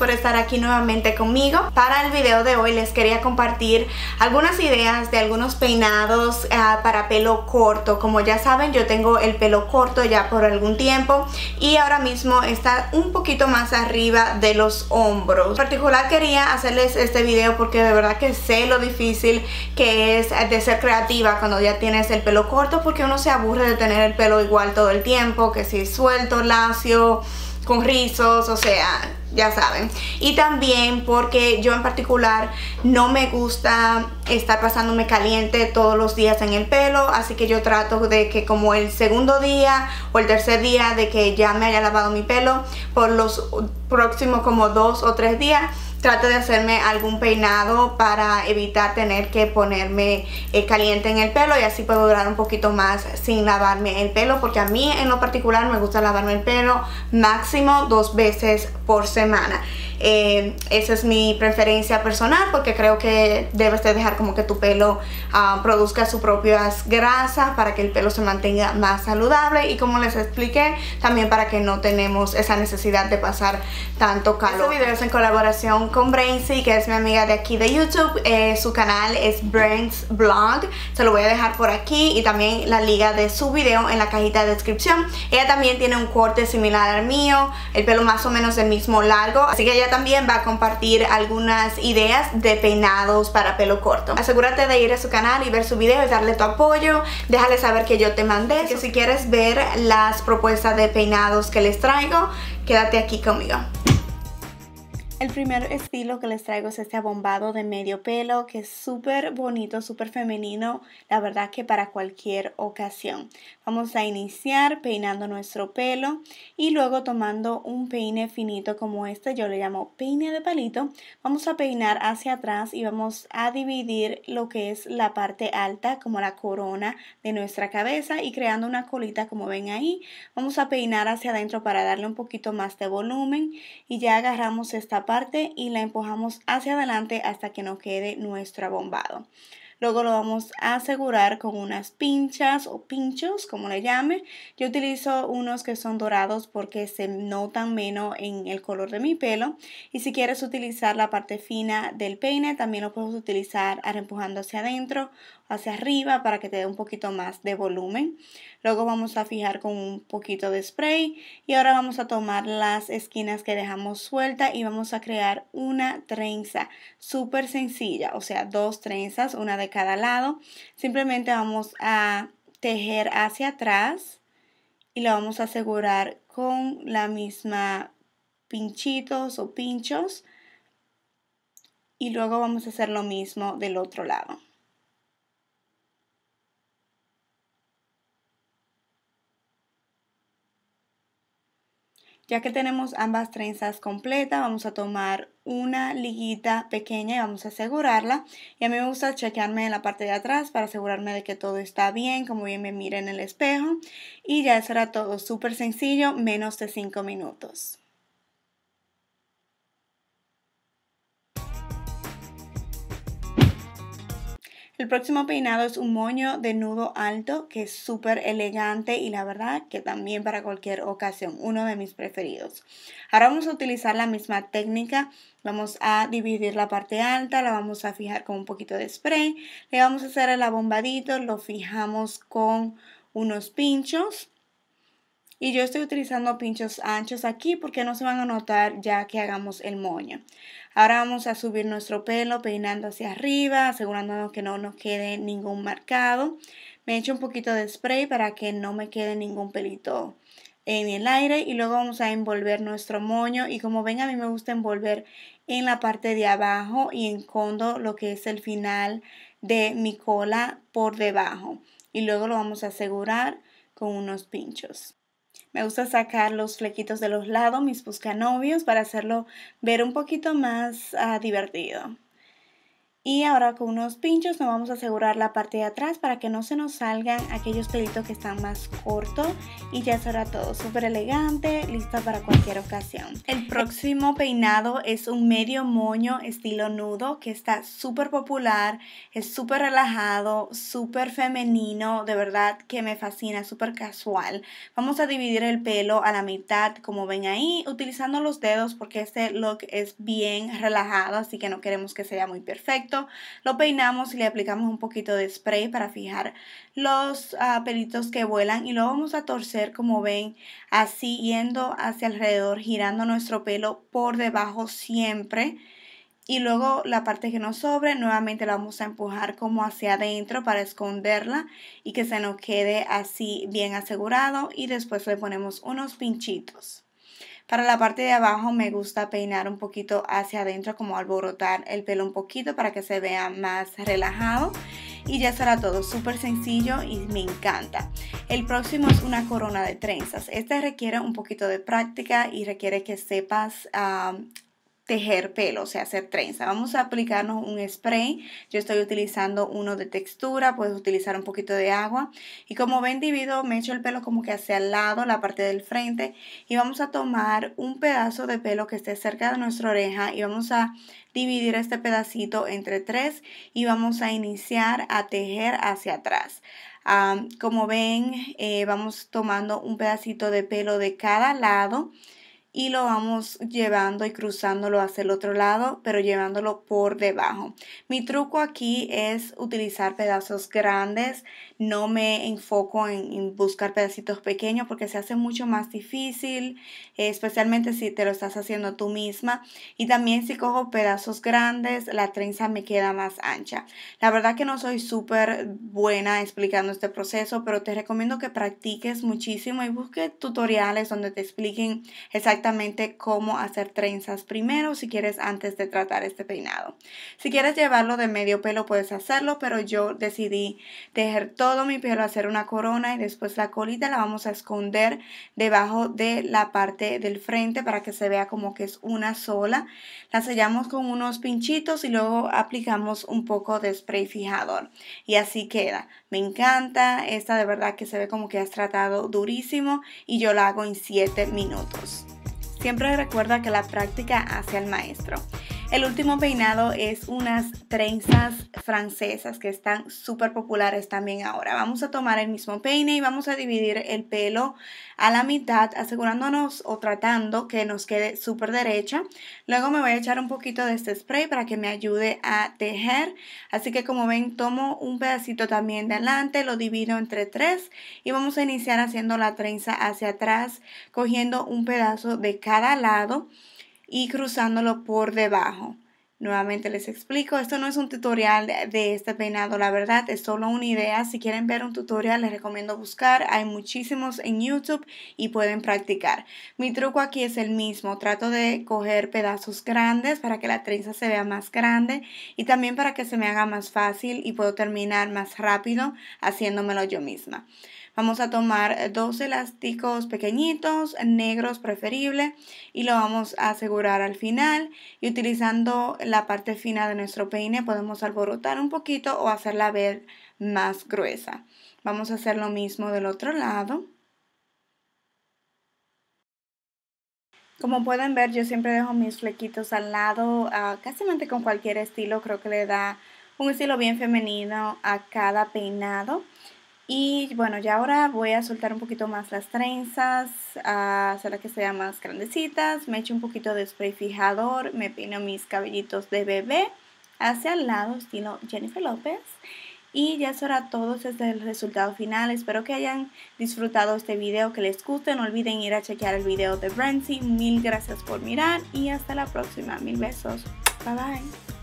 por estar aquí nuevamente conmigo. Para el video de hoy les quería compartir algunas ideas de algunos peinados ah, para pelo corto. Como ya saben, yo tengo el pelo corto ya por algún tiempo y ahora mismo está un poquito más arriba de los hombros. En particular quería hacerles este video porque de verdad que sé lo difícil que es de ser creativa cuando ya tienes el pelo corto porque uno se aburre de tener el pelo igual todo el tiempo, que si suelto, lacio, con rizos, o sea, ya saben. Y también porque yo en particular no me gusta estar pasándome caliente todos los días en el pelo, así que yo trato de que como el segundo día o el tercer día de que ya me haya lavado mi pelo por los próximos como dos o tres días, Trato de hacerme algún peinado para evitar tener que ponerme eh, caliente en el pelo y así puedo durar un poquito más sin lavarme el pelo porque a mí en lo particular me gusta lavarme el pelo máximo dos veces por semana. Eh, esa es mi preferencia personal porque creo que debes de dejar como que tu pelo ah, produzca sus propias grasas para que el pelo se mantenga más saludable y como les expliqué, también para que no tenemos esa necesidad de pasar tanto calor. Este video es en colaboración con Brainsy que es mi amiga de aquí de YouTube. Eh, su canal es Brains Blog. Se lo voy a dejar por aquí y también la liga de su video en la cajita de descripción. Ella también tiene un corte similar al mío, el pelo más o menos del mismo largo, así que ella también va a compartir algunas ideas de peinados para pelo corto. Asegúrate de ir a su canal y ver su video y darle tu apoyo. Déjale saber que yo te mandé. Que si quieres ver las propuestas de peinados que les traigo, quédate aquí conmigo. El primer estilo que les traigo es este abombado de medio pelo que es súper bonito, súper femenino, la verdad que para cualquier ocasión. Vamos a iniciar peinando nuestro pelo y luego tomando un peine finito como este, yo le llamo peine de palito, vamos a peinar hacia atrás y vamos a dividir lo que es la parte alta como la corona de nuestra cabeza y creando una colita como ven ahí, vamos a peinar hacia adentro para darle un poquito más de volumen y ya agarramos esta parte y la empujamos hacia adelante hasta que nos quede nuestro abombado. Luego lo vamos a asegurar con unas pinchas o pinchos, como le llame. Yo utilizo unos que son dorados porque se notan menos en el color de mi pelo. Y si quieres utilizar la parte fina del peine, también lo puedes utilizar empujando hacia adentro, hacia arriba, para que te dé un poquito más de volumen. Luego vamos a fijar con un poquito de spray y ahora vamos a tomar las esquinas que dejamos suelta y vamos a crear una trenza súper sencilla, o sea, dos trenzas, una de cada lado. Simplemente vamos a tejer hacia atrás y lo vamos a asegurar con la misma pinchitos o pinchos y luego vamos a hacer lo mismo del otro lado. Ya que tenemos ambas trenzas completas, vamos a tomar una liguita pequeña y vamos a asegurarla. Y a mí me gusta chequearme en la parte de atrás para asegurarme de que todo está bien, como bien me mire en el espejo. Y ya será todo, súper sencillo, menos de 5 minutos. El próximo peinado es un moño de nudo alto que es súper elegante y la verdad que también para cualquier ocasión, uno de mis preferidos. Ahora vamos a utilizar la misma técnica, vamos a dividir la parte alta, la vamos a fijar con un poquito de spray, le vamos a hacer el abombadito, lo fijamos con unos pinchos y yo estoy utilizando pinchos anchos aquí porque no se van a notar ya que hagamos el moño. Ahora vamos a subir nuestro pelo peinando hacia arriba, asegurándonos que no nos quede ningún marcado. Me echo un poquito de spray para que no me quede ningún pelito en el aire y luego vamos a envolver nuestro moño y como ven a mí me gusta envolver en la parte de abajo y en encondo lo que es el final de mi cola por debajo y luego lo vamos a asegurar con unos pinchos. Me gusta sacar los flequitos de los lados, mis buscanovios, para hacerlo ver un poquito más ah, divertido. Y ahora con unos pinchos nos vamos a asegurar la parte de atrás para que no se nos salgan aquellos pelitos que están más cortos. Y ya será todo súper elegante, lista para cualquier ocasión. El próximo peinado es un medio moño estilo nudo que está súper popular, es súper relajado, súper femenino, de verdad que me fascina, súper casual. Vamos a dividir el pelo a la mitad como ven ahí, utilizando los dedos porque este look es bien relajado, así que no queremos que sea muy perfecto lo peinamos y le aplicamos un poquito de spray para fijar los ah, pelitos que vuelan y lo vamos a torcer como ven, así yendo hacia alrededor, girando nuestro pelo por debajo siempre y luego la parte que nos sobre nuevamente la vamos a empujar como hacia adentro para esconderla y que se nos quede así bien asegurado y después le ponemos unos pinchitos. Para la parte de abajo me gusta peinar un poquito hacia adentro, como alborotar el pelo un poquito para que se vea más relajado. Y ya será todo, súper sencillo y me encanta. El próximo es una corona de trenzas. Este requiere un poquito de práctica y requiere que sepas ah, tejer pelo, o sea, hacer trenza. Vamos a aplicarnos un spray. Yo estoy utilizando uno de textura, puedes utilizar un poquito de agua. Y como ven divido, me echo el pelo como que hacia el lado, la parte del frente. Y vamos a tomar un pedazo de pelo que esté cerca de nuestra oreja y vamos a dividir este pedacito entre tres y vamos a iniciar a tejer hacia atrás. Ah, como ven, eh, vamos tomando un pedacito de pelo de cada lado y lo vamos llevando y cruzándolo hacia el otro lado, pero llevándolo por debajo. Mi truco aquí es utilizar pedazos grandes, no me enfoco en, buscar pedacitos pequeños porque se hace mucho más difícil, especialmente si te lo estás haciendo tú misma. Y también si cojo pedazos grandes, la trenza me queda más ancha. La verdad que no soy súper buena explicando este proceso, pero te recomiendo que practiques muchísimo y busques tutoriales donde te expliquen exactamente cómo hacer trenzas primero si quieres antes de tratar este peinado. Si quieres llevarlo de medio pelo puedes hacerlo, pero yo decidí tejer todo mi pelo hacer una corona y después la colita la vamos a esconder debajo de la parte del frente para que se vea como que es una sola. La sellamos con unos pinchitos y luego aplicamos un poco de spray fijador y así queda. Me encanta, esta de verdad que se ve como que has tratado durísimo y yo la hago en 7 minutos. Siempre recuerda que la práctica hace al maestro. El último peinado es unas trenzas francesas que están súper populares también ahora. Vamos a tomar el mismo peine y vamos a dividir el pelo a la mitad asegurándonos o tratando que nos quede súper derecha. Luego me voy a echar un poquito de este spray para que me ayude a tejer. Así que como ven tomo un pedacito también de adelante, lo divido entre tres y vamos a iniciar haciendo la trenza hacia atrás cogiendo un pedazo de cada lado y cruzándolo por debajo. Nuevamente les explico, esto no es un tutorial de este peinado, la verdad es solo una idea. Si quieren ver un tutorial les recomiendo buscar, hay muchísimos en YouTube y pueden practicar. Mi truco aquí es el mismo, trato de coger pedazos grandes para que la trenza se vea más grande y también para que se me haga más fácil y puedo terminar más rápido haciéndomelo yo misma. Vamos a tomar eh, dos elásticos pequeñitos, negros preferible, y lo vamos a asegurar al final. Y utilizando la parte fina de nuestro peine podemos alborotar un poquito o hacerla ver más gruesa. Vamos a hacer lo mismo del otro lado. Como pueden ver, yo siempre dejo mis flequitos al lado, ah, casi con cualquier estilo, creo que le da un estilo bien femenino a cada peinado. Y bueno, ya ahora voy a soltar un poquito más las trenzas, a hacerlas que sean más grandecitas. Me echo un poquito de spray fijador, me pino mis cabellitos de bebé hacia el lado, estilo Jennifer López. Y ya eso todo, este es el resultado final. Espero que hayan disfrutado este video, que les guste. No olviden ir a chequear el video de Brancy. Mil gracias por mirar y hasta la próxima. Mil besos. Bye bye.